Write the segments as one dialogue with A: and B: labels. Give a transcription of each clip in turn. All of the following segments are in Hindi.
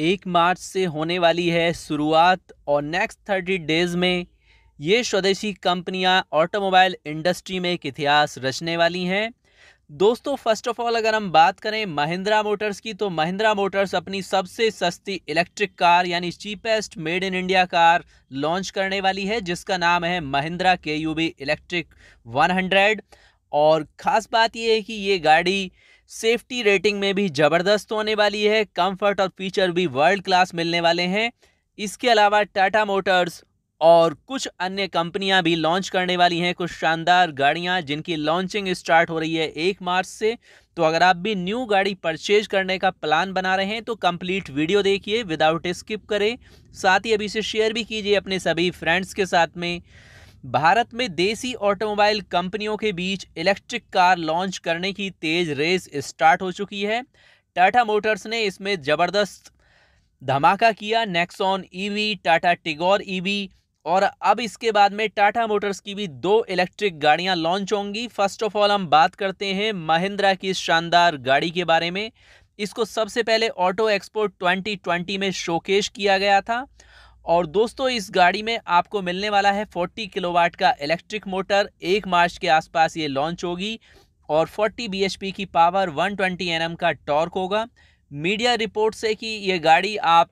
A: एक मार्च से होने वाली है शुरुआत और नेक्स्ट थर्टी डेज़ में ये स्वदेशी कंपनियां ऑटोमोबाइल इंडस्ट्री में एक इतिहास रचने वाली हैं दोस्तों फर्स्ट ऑफ ऑल अगर हम बात करें महिंद्रा मोटर्स की तो महिंद्रा मोटर्स अपनी सबसे सस्ती इलेक्ट्रिक कार यानी cheapest made in India car launch करने वाली है जिसका नाम है महिंद्रा के यू इलेक्ट्रिक वन और ख़ास बात यह है कि ये गाड़ी सेफ्टी रेटिंग में भी ज़बरदस्त होने वाली है कंफर्ट और फीचर भी वर्ल्ड क्लास मिलने वाले हैं इसके अलावा टाटा मोटर्स और कुछ अन्य कंपनियां भी लॉन्च करने वाली हैं कुछ शानदार गाड़ियां जिनकी लॉन्चिंग स्टार्ट हो रही है एक मार्च से तो अगर आप भी न्यू गाड़ी परचेज करने का प्लान बना रहे हैं तो कंप्लीट वीडियो देखिए विदाउट स्किप करें साथ ही अभी से शेयर भी कीजिए अपने सभी फ्रेंड्स के साथ में भारत में देसी ऑटोमोबाइल कंपनियों के बीच इलेक्ट्रिक कार लॉन्च करने की तेज रेस स्टार्ट हो चुकी है टाटा मोटर्स ने इसमें ज़बरदस्त धमाका किया Nexon EV Tata Tigor EV और अब इसके बाद में टाटा मोटर्स की भी दो इलेक्ट्रिक गाड़ियां लॉन्च होंगी फर्स्ट ऑफ ऑल हम बात करते हैं महिंद्रा की शानदार गाड़ी के बारे में इसको सबसे पहले ऑटो एक्सपो 2020 में शोकेश किया गया था और दोस्तों इस गाड़ी में आपको मिलने वाला है 40 किलोवाट का इलेक्ट्रिक मोटर एक मार्च के आसपास ये लॉन्च होगी और 40 बीएचपी की पावर 120 ट्वेंटी का टॉर्क होगा मीडिया रिपोर्ट से कि ये गाड़ी आप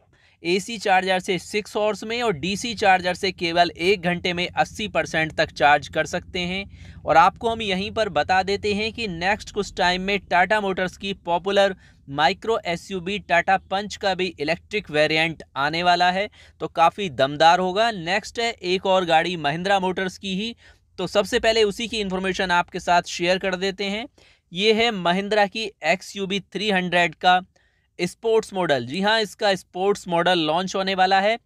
A: एसी चार्जर से सिक्स हॉर्स में और डीसी चार्जर से केवल एक घंटे में 80 परसेंट तक चार्ज कर सकते हैं और आपको हम यहीं पर बता देते हैं कि नेक्स्ट कुछ टाइम में टाटा मोटर्स की popular micro SUV Tata Punch का भी इलेक्ट्रिक वेरिएंट आने वाला है तो काफ़ी दमदार होगा नेक्स्ट है एक और गाड़ी महिंद्रा मोटर्स की ही तो सबसे पहले उसी की इन्फॉर्मेशन आपके साथ शेयर कर देते हैं ये है महिंद्रा की एक्स यू थ्री हंड्रेड का स्पोर्ट्स मॉडल जी हाँ इसका स्पोर्ट्स मॉडल लॉन्च होने वाला है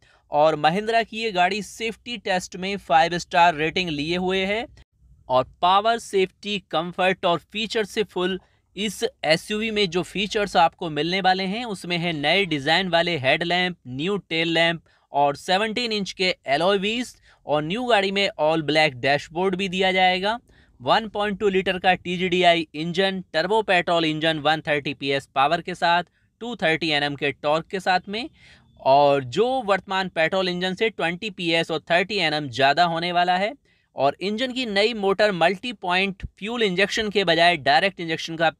A: और महिंद्रा की ये गाड़ी सेफ्टी टेस्ट में फाइव स्टार रेटिंग लिए हुए है और पावर सेफ्टी कंफर्ट और फीचर से फुल इस एसयूवी में जो फीचर्स आपको मिलने वाले हैं उसमें है नए डिज़ाइन वाले हेडलैम्प न्यू टेल लैम्प और 17 इंच के एलोवीज और न्यू गाड़ी में ऑल ब्लैक डैशबोर्ड भी दिया जाएगा 1.2 लीटर का T engine turbo petrol engine 130 S power के साथ 230 एनएम के टॉर्क के साथ में और जो वर्तमान पेट्रोल इंजन से 20 एस और 30 एनएम ज़्यादा होने वाला है और इंजन की नई motor multi point fuel injection के बजाय डायरेक्ट इंजेक्शन का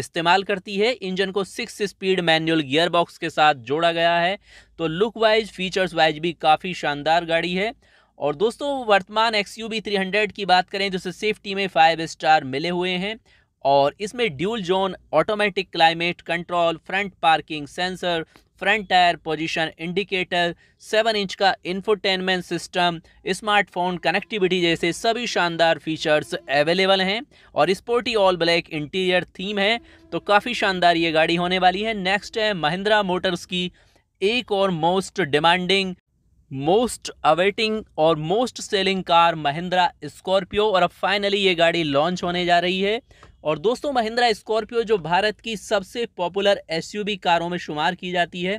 A: इस्तेमाल करती है इंजन को सिक्स स्पीड मैनुअल बॉक्स के साथ जोड़ा गया है तो लुक वाइज फीचर्स वाइज भी काफ़ी शानदार गाड़ी है और दोस्तों वर्तमान X U V three hundred की बात करें तो उसे सेफ्टी में फाइव स्टार मिले हुए हैं और इसमें dual zone automatic climate control front parking sensor front tyre position indicator seven inch का इन्फोटेनमेंट सिस्टम स्मार्टफोन कनेक्टिविटी जैसे सभी शानदार फीचर्स अवेलेबल हैं और sporty all black interior theme है तो काफ़ी शानदार ये गाड़ी होने वाली है नेक्स्ट है महिंद्रा मोटर्स की एक और मोस्ट डिमांडिंग मोस्ट अवेटिंग और most selling car Mahindra Scorpio और अब फाइनली ये गाड़ी लॉन्च होने जा रही है और दोस्तों महिंद्रा स्कॉर्पियो जो भारत की सबसे पॉपुलर एसयूवी कारों में शुमार की जाती है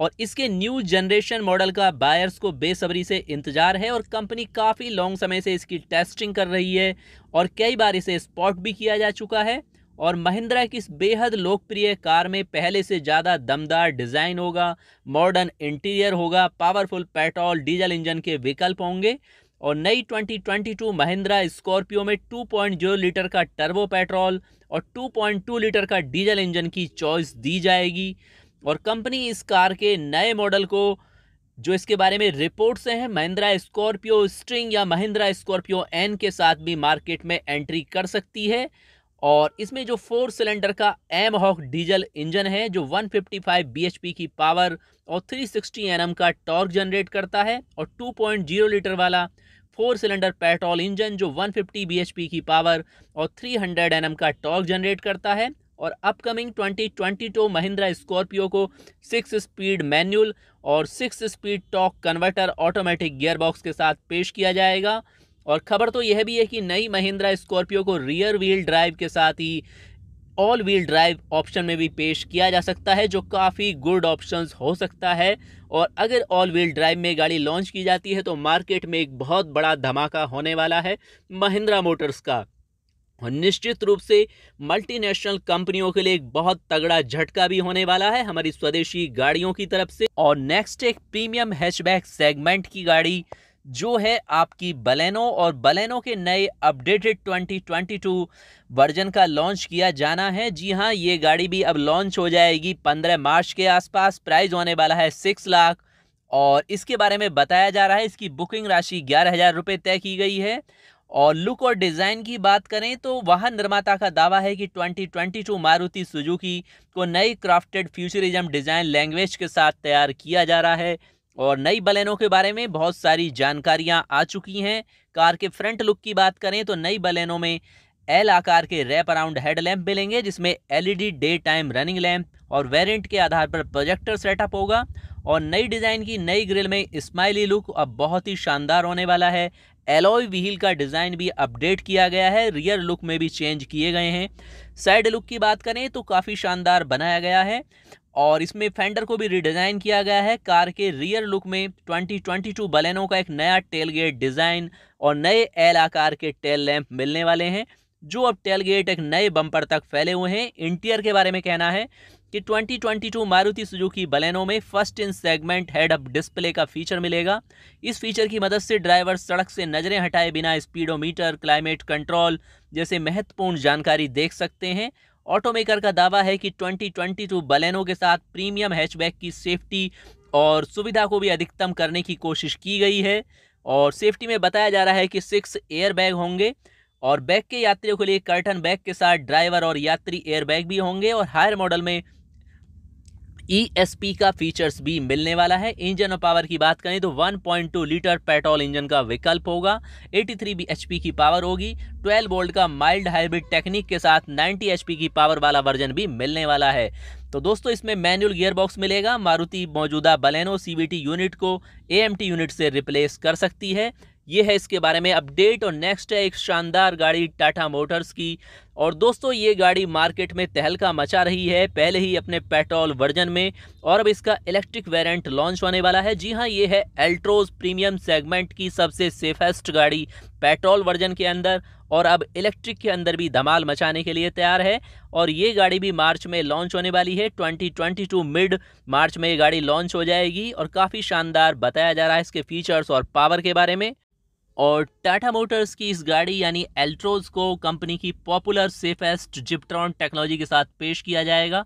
A: और इसके न्यू जनरेशन मॉडल का बायर्स को बेसब्री से इंतजार है और कंपनी काफ़ी लॉन्ग समय से इसकी टेस्टिंग कर रही है और कई बार इसे स्पॉट भी किया जा चुका है और महिंद्रा की इस बेहद लोकप्रिय कार में पहले से ज़्यादा दमदार डिज़ाइन होगा मॉडर्न इंटीरियर होगा पावरफुल पेट्रोल डीजल इंजन के विकल्प होंगे और नई 2022 महिंद्रा स्कॉर्पियो में 2.0 लीटर का टर्बो पेट्रोल और 2.2 लीटर का डीजल इंजन की चॉइस दी जाएगी और कंपनी इस कार के नए मॉडल को जो इसके बारे में रिपोर्ट्स हैं महिंद्रा स्कॉर्पियो स्ट्रिंग या महिंद्रा स्कॉर्पियो एन के साथ भी मार्केट में एंट्री कर सकती है और इसमें जो फोर सिलेंडर का एम हॉक डीजल इंजन है जो 155 फिफ्टी की पावर और 360 सिक्सटी का टॉर्क जनरेट करता है और 2.0 लीटर वाला फोर सिलेंडर पेट्रोल इंजन जो 150 फिफ्टी की पावर और 300 हंड्रेड का टॉर्क जनरेट करता है और अपकमिंग 2022 टू महिंद्रा स्कॉर्पियो को सिक्स स्पीड मैनुअल और six speed torque converter automatic gearbox के साथ पेश किया जाएगा और खबर तो यह भी है कि नई महिंद्रा स्कॉर्पियो को रियर व्हील ड्राइव के साथ ही ऑल व्हील ड्राइव ऑप्शन में भी पेश किया जा सकता है जो काफ़ी गुड ऑप्शन हो सकता है और अगर ऑल व्हील ड्राइव में गाड़ी लॉन्च की जाती है तो मार्केट में एक बहुत बड़ा धमाका होने वाला है महिंद्रा मोटर्स का और निश्चित रूप से मल्टीनेशनल कंपनियों के लिए एक बहुत तगड़ा झटका भी होने वाला है हमारी स्वदेशी गाड़ियों की तरफ से और नेक्स्ट एक प्रीमियम हैचबैक सेगमेंट की गाड़ी जो है आपकी बलेनो और बलेनो के नए अपडेटेड 2022 वर्जन का लॉन्च किया जाना है जी हाँ ये गाड़ी भी अब लॉन्च हो जाएगी 15 मार्च के आसपास प्राइस होने वाला है सिक्स लाख और इसके बारे में बताया जा रहा है इसकी बुकिंग राशि ग्यारह हज़ार रुपये तय की गई है और लुक और डिज़ाइन की बात करें तो वाहन निर्माता का दावा है कि 2022 मारुति सुजुकी को नई क्राफ्टेड फ्यूचरिज्म डिज़ाइन लैंग्वेज के साथ तैयार किया जा रहा है और नई बलेनो के बारे में बहुत सारी जानकारियां आ चुकी हैं कार के फ्रंट लुक की बात करें तो नई बलेनो में एल आकार के रैप अराउंड हेड लैम्प मिलेंगे जिसमें LED e day time running lamp और वेरिएंट के आधार पर प्रोजेक्टर सेटअप होगा और नई डिज़ाइन की नई ग्रिल में स्माइली लुक अब बहुत ही शानदार होने वाला है एलोई व्हील का डिज़ाइन भी अपडेट किया गया है रियर लुक में भी चेंज किए गए हैं साइड लुक की बात करें तो काफ़ी शानदार बनाया गया है और इसमें फेंडर को भी रिडिज़ाइन किया गया है कार के रियर लुक में 2022 बलेनों का एक नया टेल गेट डिज़ाइन और नए एल आकार के टेल लैंप मिलने वाले हैं जो अब टेल गेट एक नए बम्पर तक फैले हुए हैं इंटीरियर के बारे में कहना है कि 2022 मारुति सुजुकी बलेनो में first in segment head up display का फीचर मिलेगा इस फीचर की मदद से ड्राइवर सड़क से नज़रें हटाए बिना स्पीडोमीटर क्लाइमेट कंट्रोल जैसे महत्वपूर्ण जानकारी देख सकते हैं ऑटोमेकर का दावा है कि 2022 बलेनो के साथ प्रीमियम हैचबैक की सेफ्टी और सुविधा को भी अधिकतम करने की कोशिश की गई है और सेफ्टी में बताया जा रहा है कि सिक्स एयरबैग होंगे और बैग के यात्रियों के लिए कर्टन बैग के साथ ड्राइवर और यात्री एयरबैग भी होंगे और हायर मॉडल में ईएसपी e का फीचर्स भी मिलने वाला है इंजन और पावर की बात करें तो 1.2 लीटर पेट्रोल इंजन का विकल्प होगा 83 बीएचपी की पावर होगी 12 वोल्ट का माइल्ड हाइब्रिड टेक्निक के साथ 90 एच की पावर वाला वर्जन भी मिलने वाला है तो दोस्तों इसमें मैनुअल गियर बॉक्स मिलेगा मारुति मौजूदा बलेनो सी यूनिट को ए यूनिट से रिप्लेस कर सकती है ये है इसके बारे में अपडेट और नेक्स्ट है एक शानदार गाड़ी टाटा मोटर्स की और दोस्तों ये गाड़ी मार्केट में तहलका मचा रही है पहले ही अपने पेट्रोल वर्जन में और अब इसका इलेक्ट्रिक वेरिएंट लॉन्च होने वाला है जी हाँ ये है एल्ट्रोज प्रीमियम सेगमेंट की सबसे सेफेस्ट गाड़ी पेट्रोल वर्जन के अंदर और अब इलेक्ट्रिक के अंदर भी धमाल मचाने के लिए तैयार है और ये गाड़ी भी मार्च में लॉन्च होने वाली है 2022 मिड मार्च में ये गाड़ी लॉन्च हो जाएगी और काफ़ी शानदार बताया जा रहा है इसके फीचर्स और पावर के बारे में और टाटा मोटर्स की इस गाड़ी यानी एल्ट्रोज को कंपनी की पॉपुलर सेफेस्ट जिप्ट्रॉन टेक्नोलॉजी के साथ पेश किया जाएगा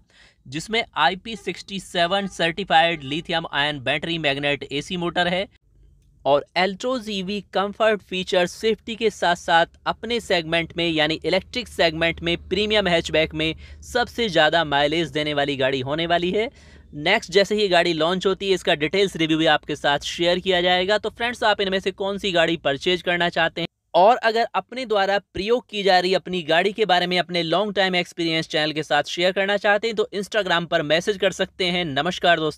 A: जिसमें I P certified lithium ion battery magnet AC motor है और Altroz EV comfort feature safety के साथ साथ अपने सेगमेंट में यानी इलेक्ट्रिक सेगमेंट में प्रीमियम हैचबैक में सबसे ज़्यादा माइलेज देने वाली गाड़ी होने वाली है नेक्स्ट जैसे ही गाड़ी लॉन्च होती है इसका डिटेल्स रिव्यू भी आपके साथ शेयर किया जाएगा तो फ्रेंड्स आप इनमें से कौन सी गाड़ी परचेज करना चाहते हैं और अगर अपने द्वारा प्रयोग की जा रही अपनी गाड़ी के बारे में अपने लॉन्ग टाइम एक्सपीरियंस चैनल के साथ शेयर करना चाहते हैं तो इंस्टाग्राम पर मैसेज कर सकते हैं नमस्कार दोस्तों